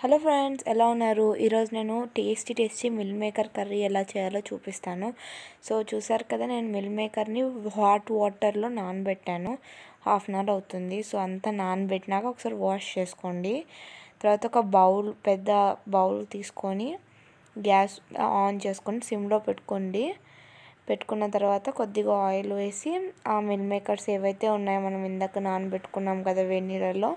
hello friends ఎలా ఉన్నారు ఈరోజు నేను tasty tasty meal maker curry ఎలా చేయాలో చూపిస్తాను సో చూసారు కదా నేను మిల్ మేకర్ని హాట్ వాటర్లో నానబెట్టాను హాఫ్ అన్ అవర్ అవుతుంది సో అంతా నానబెట్టినాక ఒకసారి వాష్ చేసుకోండి తర్వాత ఒక బౌల్ పెద్ద బౌల్ తీసుకొని గ్యాస్ ఆన్ చేసుకొని సిమ్లో పెట్టుకోండి పెట్టుకున్న తర్వాత కొద్దిగా ఆయిల్ వేసి ఆ మిల్ మేకర్స్ ఏవైతే ఉన్నాయో మనం ఇందాక నానబెట్టుకున్నాం కదా వేడినీళ్ళలో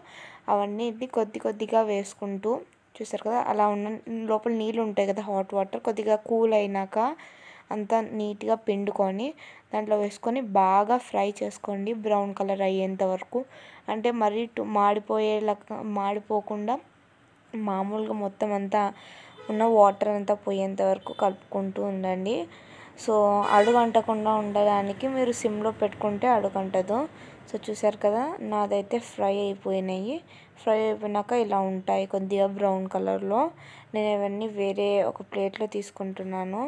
అవన్నీ అవన్నీ కొద్ది కొద్దిగా వేసుకుంటూ చూసారు కదా అలా ఉన్న లోపల నీళ్ళు ఉంటాయి కదా హాట్ వాటర్ కొద్దిగా కూల్ అయినాక అంతా నీట్గా పిండుకొని దాంట్లో వేసుకొని బాగా ఫ్రై చేసుకోండి బ్రౌన్ కలర్ అయ్యేంత వరకు అంటే మరీ మాడిపోయేలా మాడిపోకుండా మామూలుగా మొత్తం అంతా ఉన్న వాటర్ అంతా పోయేంత వరకు కలుపుకుంటూ ఉండండి సో అడుగంటకుండా ఉండడానికి మీరు సిమ్లో పెట్టుకుంటే అడుగంటదు సో చూసారు కదా నాదైతే ఫ్రై అయిపోయినాయి ఫ్రై అయిపోయినాక ఇలా ఉంటాయి కొద్దిగా బ్రౌన్ కలర్లో నేను ఇవన్నీ వేరే ఒక ప్లేట్లో తీసుకుంటున్నాను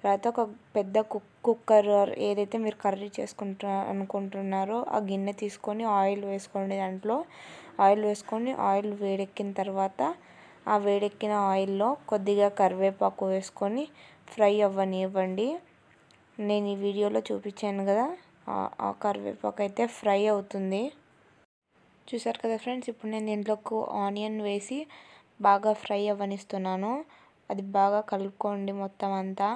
తర్వాత ఒక పెద్ద కుక్ కుక్కర్ ఏదైతే మీరు కర్రీ చేసుకుంటా అనుకుంటున్నారో ఆ గిన్నె తీసుకొని ఆయిల్ వేసుకోండి దాంట్లో ఆయిల్ వేసుకొని ఆయిల్ వేడెక్కిన తర్వాత ఆ వేడెక్కిన ఆయిల్లో కొద్దిగా కరివేపాకు వేసుకొని ఫ్రై అవ్వనివ్వండి నేను ఈ వీడియోలో చూపించాను కదా ఆ కరివేపాకు అయితే ఫ్రై అవుతుంది చూసారు కదా ఫ్రెండ్స్ ఇప్పుడు నేను దీంట్లోకి ఆనియన్ వేసి బాగా ఫ్రై అవ్వనిస్తున్నాను అది బాగా కలుపుకోండి మొత్తం అంతా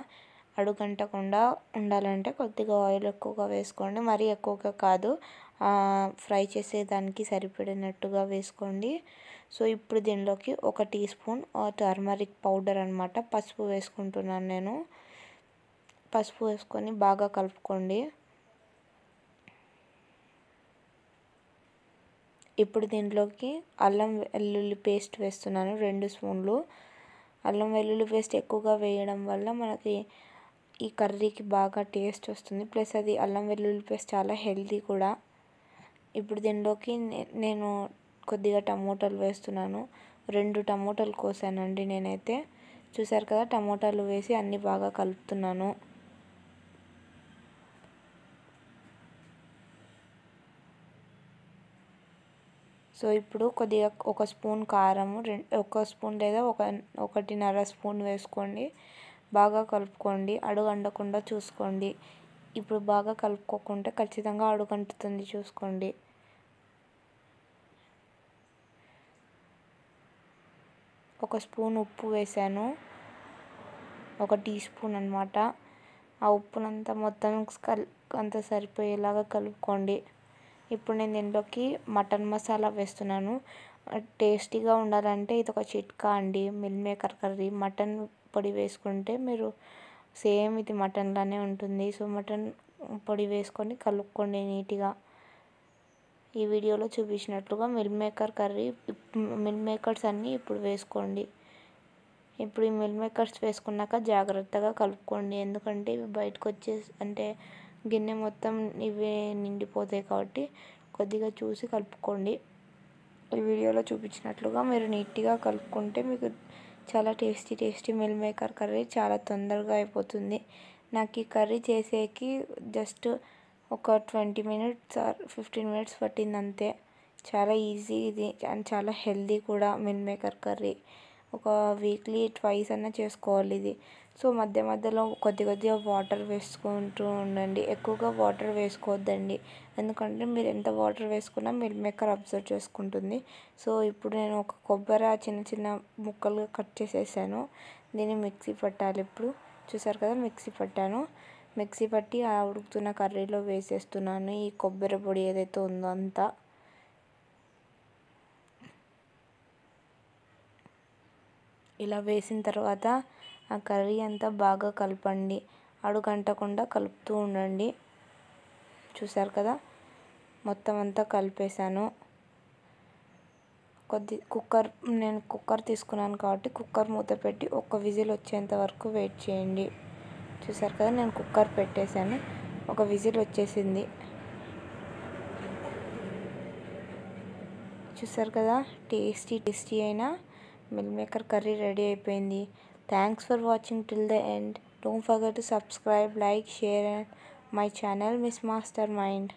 అడుగంటకుండా ఉండాలంటే కొద్దిగా ఆయిల్ ఎక్కువగా వేసుకోండి మరీ ఎక్కువగా కాదు ఫ్రై చేసేదానికి సరిపడినట్టుగా వేసుకోండి సో ఇప్పుడు దీనిలోకి ఒక టీ స్పూన్ టర్మరిక్ పౌడర్ అనమాట పసుపు వేసుకుంటున్నాను నేను పసుపు వేసుకొని బాగా కలుపుకోండి ఇప్పుడు దీంట్లోకి అల్లం వెల్లుల్లి పేస్ట్ వేస్తున్నాను రెండు స్పూన్లు అల్లం వెల్లుల్లి పేస్ట్ ఎక్కువగా వేయడం వల్ల మనకి ఈ కర్రీకి బాగా టేస్ట్ వస్తుంది ప్లస్ అది అల్లం వెల్లుల్లి పేస్ట్ చాలా హెల్దీ కూడా ఇప్పుడు దీనిలోకి నేను కొద్దిగా టమోటాలు వేస్తున్నాను రెండు టమోటాలు కోసానండి నేనైతే చూసారు కదా టమోటాలు వేసి అన్నీ బాగా కలుపుతున్నాను సో ఇప్పుడు కొద్దిగా ఒక స్పూన్ కారము ఒక స్పూన్ లేదా ఒక ఒకటిన్నర స్పూన్ వేసుకోండి బాగా కలుపుకోండి అడుగు చూసుకోండి ఇప్పుడు బాగా కలుపుకోకుంటే ఖచ్చితంగా అడుగు అంటుతుంది చూసుకోండి ఒక స్పూన్ ఉప్పు వేసాను ఒక టీ స్పూన్ అనమాట ఆ ఉప్పునంతా మొత్తం కల్ అంతా సరిపోయేలాగా కలుపుకోండి ఇప్పుడు నేను దీంట్లోకి మటన్ మసాలా వేస్తున్నాను టేస్టీగా ఉండాలంటే ఇది ఒక చిట్కా అండి మిల్ మేకర్ కర్రీ మటన్ పొడి వేసుకుంటే మీరు సేమ్ ఇది మటన్లానే ఉంటుంది సో మటన్ పొడి వేసుకొని కలుపుకోండి నీట్గా ఈ వీడియోలో చూపించినట్లుగా meal maker curry meal makers అన్నీ ఇప్పుడు వేసుకోండి ఇప్పుడు ఈ మిల్ మేకర్స్ వేసుకున్నాక జాగ్రత్తగా కలుపుకోండి ఎందుకంటే ఇవి బయటకు వచ్చే అంటే గిన్నె మొత్తం ఇవే నిండిపోతాయి కాబట్టి కొద్దిగా చూసి కలుపుకోండి ఈ వీడియోలో చూపించినట్లుగా మీరు నీట్గా కలుపుకుంటే మీకు చాలా tasty tasty meal maker curry చాలా తొందరగా అయిపోతుంది నాకు ఈ కర్రీ చేసేకి జస్ట్ ఒక twenty minutes or fifteen minutes పట్టింది అంతే చాలా ఈజీ ఇది అండ్ చాలా హెల్దీ కూడా మిల్ మేకర్ కర్రీ ఒక వీక్లీ ట్వైస్ అన్నా చేసుకోవాలి ఇది సో మధ్య మధ్యలో కొద్ది కొద్దిగా వాటర్ వేసుకుంటూ ఉండండి ఎక్కువగా వాటర్ వేసుకోవద్దండి ఎందుకంటే మీరు ఎంత వాటర్ వేసుకున్నా మిల్ మేకర్ అబ్జర్వ్ చేసుకుంటుంది సో ఇప్పుడు నేను ఒక కొబ్బరి చిన్న చిన్న ముక్కలుగా కట్ చేసేసాను దీన్ని మిక్సీ పట్టాలి ఇప్పుడు చూసారు కదా మిక్సీ పట్టాను మిక్సీ పట్టి ఆ ఉడుకుతున్న కర్రీలో వేసేస్తున్నాను ఈ కొబ్బరి పొడి ఏదైతే ఉందో అంతా ఇలా వేసిన తర్వాత ఆ కర్రీ అంతా బాగా కలపండి అడుగంటకుండా కలుపుతూ ఉండండి చూసారు కదా మొత్తం అంతా కలిపేశాను కొద్ది కుక్కర్ నేను కుక్కర్ తీసుకున్నాను కాబట్టి కుక్కర్ మూత పెట్టి ఒక విజిల్ వచ్చేంత వరకు వెయిట్ చేయండి చూసారు కదా నేను కుక్కర్ పెట్టేశాను ఒక విజిల్ వచ్చేసింది చూసారు కదా టేస్టీ టేస్టీ అయినా మిల్ మేకర్ కర్రీ రెడీ అయిపోయింది thanks for watching till the end don't forget to subscribe like share and my channel miss master mind